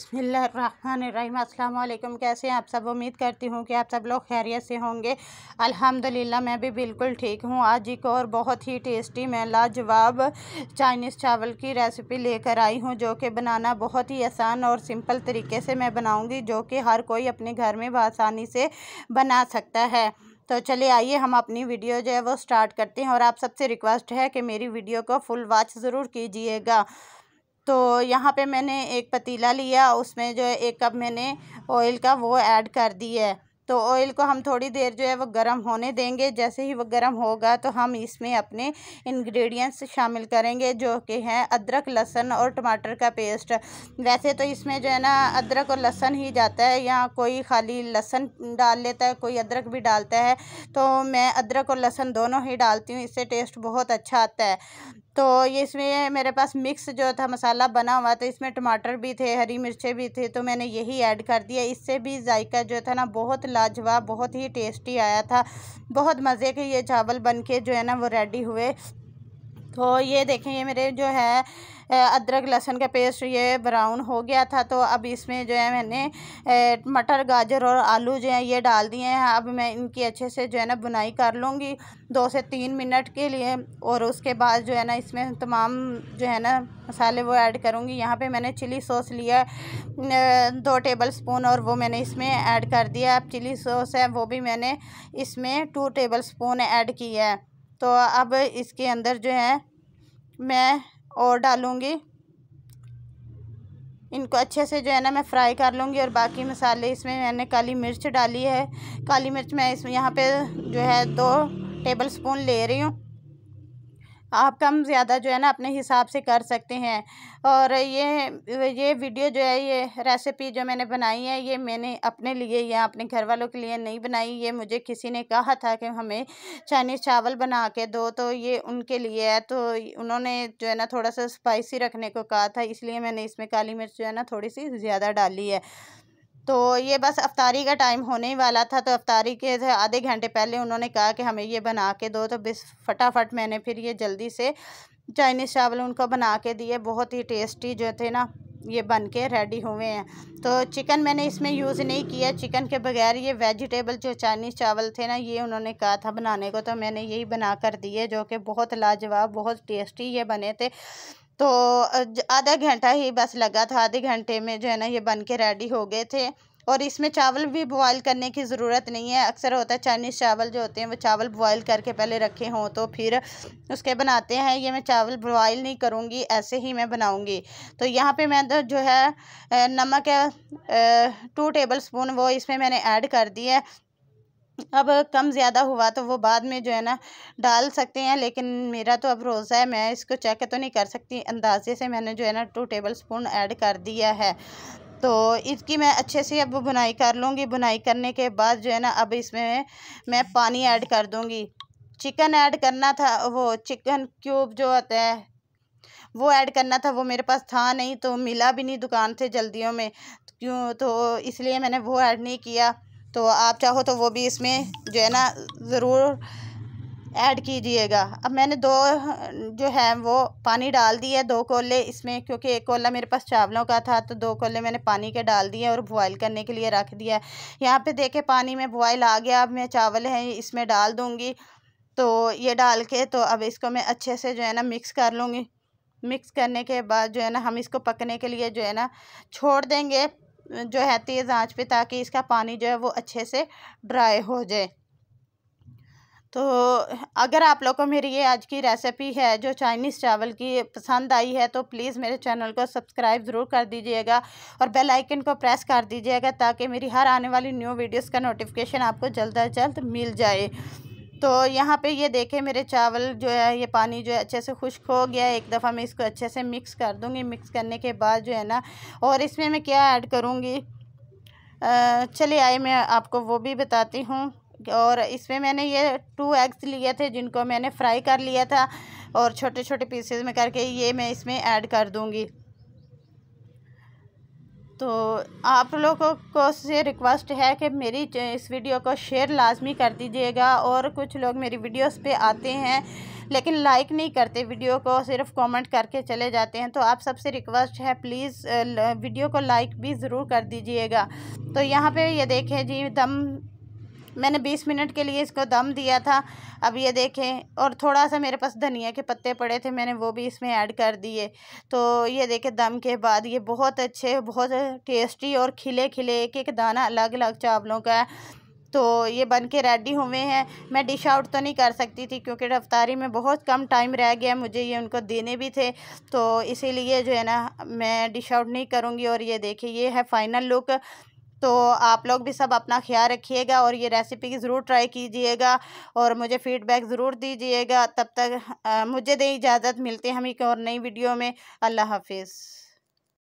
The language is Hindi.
बसमिलीम अल्लाम कैसे हैं आप सब उम्मीद करती हूँ कि आप सब लोग खैरियत से होंगे अल्हम्दुलिल्लाह मैं भी बिल्कुल ठीक हूँ आज एक और बहुत ही टेस्टी मैं लाजवाब चाइनीज़ चावल की रेसिपी लेकर आई हूँ जो कि बनाना बहुत ही आसान और सिंपल तरीके से मैं बनाऊँगी जो कि हर कोई अपने घर में बसानी से बना सकता है तो चलिए आइए हम अपनी वीडियो जो है वो स्टार्ट करते हैं और आप सबसे रिक्वेस्ट है कि मेरी वीडियो को फुल वॉच ज़रूर कीजिएगा तो यहाँ पे मैंने एक पतीला लिया उसमें जो है एक कप मैंने ऑयल का वो ऐड कर दी है तो ऑयल को हम थोड़ी देर जो है वो गर्म होने देंगे जैसे ही वो गर्म होगा तो हम इसमें अपने इंग्रेडिएंट्स शामिल करेंगे जो कि हैं अदरक लहसन और टमाटर का पेस्ट वैसे तो इसमें जो है ना अदरक और लहसन ही जाता है या कोई खाली लहसन डाल लेता है कोई अदरक भी डालता है तो मैं अदरक और लहसन दोनों ही डालती हूँ इससे टेस्ट बहुत अच्छा आता है तो ये इसमें मेरे पास मिक्स जो था मसाला बना हुआ तो इसमें टमाटर भी थे हरी मिर्चें भी थे तो मैंने यही ऐड कर दिया इससे भी जायका जो था ना बहुत लाजवाब बहुत ही टेस्टी आया था बहुत मज़े के ये चावल बन के जो है ना वो रेडी हुए हो ये देखें ये मेरे जो है अदरक लहसुन का पेस्ट ये ब्राउन हो गया था तो अब इसमें जो है मैंने मटर गाजर और आलू जो है ये डाल दिए हैं अब मैं इनकी अच्छे से जो है ना बुनाई कर लूँगी दो से तीन मिनट के लिए और उसके बाद जो है ना इसमें तमाम जो है ना मसाले वो ऐड करूँगी यहाँ पे मैंने चिली सॉस लिया दो टेबल स्पून और वो मैंने इसमें ऐड कर दिया अब चिली सॉस है वो भी मैंने इसमें टू टेबल स्पून ऐड किया है तो अब इसके अंदर जो है मैं और डालूँगी इनको अच्छे से जो है ना मैं फ्राई कर लूँगी और बाकी मसाले इसमें मैंने काली मिर्च डाली है काली मिर्च मैं इसमें यहाँ पे जो है दो टेबल स्पून ले रही हूँ आप कम ज़्यादा जो है ना अपने हिसाब से कर सकते हैं और ये ये वीडियो जो है ये रेसिपी जो मैंने बनाई है ये मैंने अपने लिए या अपने घर वालों के लिए नहीं बनाई ये मुझे किसी ने कहा था कि हमें चाइनीज़ चावल बना के दो तो ये उनके लिए है तो उन्होंने जो है ना थोड़ा सा स्पाइसी रखने को कहा था इसलिए मैंने इसमें काली मिर्च जो है ना थोड़ी सी ज़्यादा डाली है तो ये बस अफ्तारी का टाइम होने ही वाला था तो अफ्तारी के आधे घंटे पहले उन्होंने कहा कि हमें ये बना के दो तो बस फटाफट मैंने फिर ये जल्दी से चाइनीज़ चावल उनको बना के दिए बहुत ही टेस्टी जो थे ना ये बन के रेडी हुए हैं तो चिकन मैंने इसमें यूज़ नहीं किया चिकन के बगैर ये वेजिटेबल जो चाइनीज़ चावल थे ना ये उन्होंने कहा था बनाने को तो मैंने यही बना कर दिए जो कि बहुत लाजवाब बहुत टेस्टी ये बने थे तो आधा घंटा ही बस लगा था आधे घंटे में जो है ना ये बन के रेडी हो गए थे और इसमें चावल भी बॉयल करने की ज़रूरत नहीं है अक्सर होता है चाइनीज़ चावल जो होते हैं वो चावल बॉयल करके पहले रखे हों तो फिर उसके बनाते हैं ये मैं चावल बॉयल नहीं करूँगी ऐसे ही मैं बनाऊँगी तो यहाँ पे मैं तो जो है नमक टू टेबल स्पून वो इसमें मैंने ऐड कर दिया है अब कम ज़्यादा हुआ तो वो बाद में जो है ना डाल सकते हैं लेकिन मेरा तो अब रोज़ा है मैं इसको चेक तो नहीं कर सकती अंदाजे से मैंने जो है ना टू टेबल स्पून ऐड कर दिया है तो इसकी मैं अच्छे से अब बुनाई कर लूँगी बुनाई करने के बाद जो है ना अब इसमें मैं पानी ऐड कर दूँगी चिकन ऐड करना था वो चिकन क्यूब जो होता है वो ऐड करना था वो मेरे पास था नहीं तो मिला भी नहीं दुकान से जल्दियों में क्यों तो इसलिए मैंने वो ऐड नहीं किया तो आप चाहो तो वो भी इसमें जो है ना ज़रूर ऐड कीजिएगा अब मैंने दो जो है वो पानी डाल दिया दो कोले इसमें क्योंकि एक कोला मेरे पास चावलों का था तो दो कोले मैंने पानी के डाल दिए और बॉयल करने के लिए रख दिया यहाँ पे देखे पानी में बॉयल आ गया अब मैं चावल हैं इसमें डाल दूँगी तो ये डाल के तो अब इसको मैं अच्छे से जो है ना मिक्स कर लूँगी मिक्स करने के बाद जो है ना हम इसको पकने के लिए जो है ना छोड़ देंगे जो है तेज़ आंच पे ताकि इसका पानी जो है वो अच्छे से ड्राई हो जाए तो अगर आप लोग को मेरी ये आज की रेसिपी है जो चाइनीज़ चावल की पसंद आई है तो प्लीज़ मेरे चैनल को सब्सक्राइब ज़रूर कर दीजिएगा और बेल आइकन को प्रेस कर दीजिएगा ताकि मेरी हर आने वाली न्यू वीडियोस का नोटिफिकेशन आपको जल्द अज जल्द मिल जाए तो यहाँ पे ये देखें मेरे चावल जो है ये पानी जो है अच्छे से खुश्क हो गया एक दफ़ा मैं इसको अच्छे से मिक्स कर दूँगी मिक्स करने के बाद जो है ना और इसमें मैं क्या ऐड करूँगी चलिए आए मैं आपको वो भी बताती हूँ और इसमें मैंने ये टू एग्स लिए थे जिनको मैंने फ्राई कर लिया था और छोटे छोटे पीसेज में करके ये मैं इसमें ऐड कर दूँगी तो आप लोगों को से रिक्वेस्ट है कि मेरी इस वीडियो को शेयर लाजमी कर दीजिएगा और कुछ लोग मेरी वीडियोस पे आते हैं लेकिन लाइक नहीं करते वीडियो को सिर्फ कमेंट करके चले जाते हैं तो आप सबसे रिक्वेस्ट है प्लीज़ वीडियो को लाइक भी ज़रूर कर दीजिएगा तो यहाँ पे ये देखें जी दम मैंने बीस मिनट के लिए इसको दम दिया था अब ये देखें और थोड़ा सा मेरे पास धनिया के पत्ते पड़े थे मैंने वो भी इसमें ऐड कर दिए तो ये देखें दम के बाद ये बहुत अच्छे बहुत टेस्टी और खिले खिले एक एक दाना अलग अलग चावलों का तो ये बन के रेडी हुए हैं मैं डिश आउट तो नहीं कर सकती थी क्योंकि रफ्तारी में बहुत कम टाइम रह गया मुझे ये उनको देने भी थे तो इसीलिए जो है ना मैं डिश आउट नहीं करूँगी और ये देखिए ये है फ़ाइनल लुक तो आप लोग भी सब अपना ख्याल रखिएगा और ये रेसिपी ज़रूर ट्राई कीजिएगा और मुझे फ़ीडबैक ज़रूर दीजिएगा तब तक आ, मुझे दें इजाज़त मिलते हैं हम एक और नई वीडियो में अल्लाह हाफिज़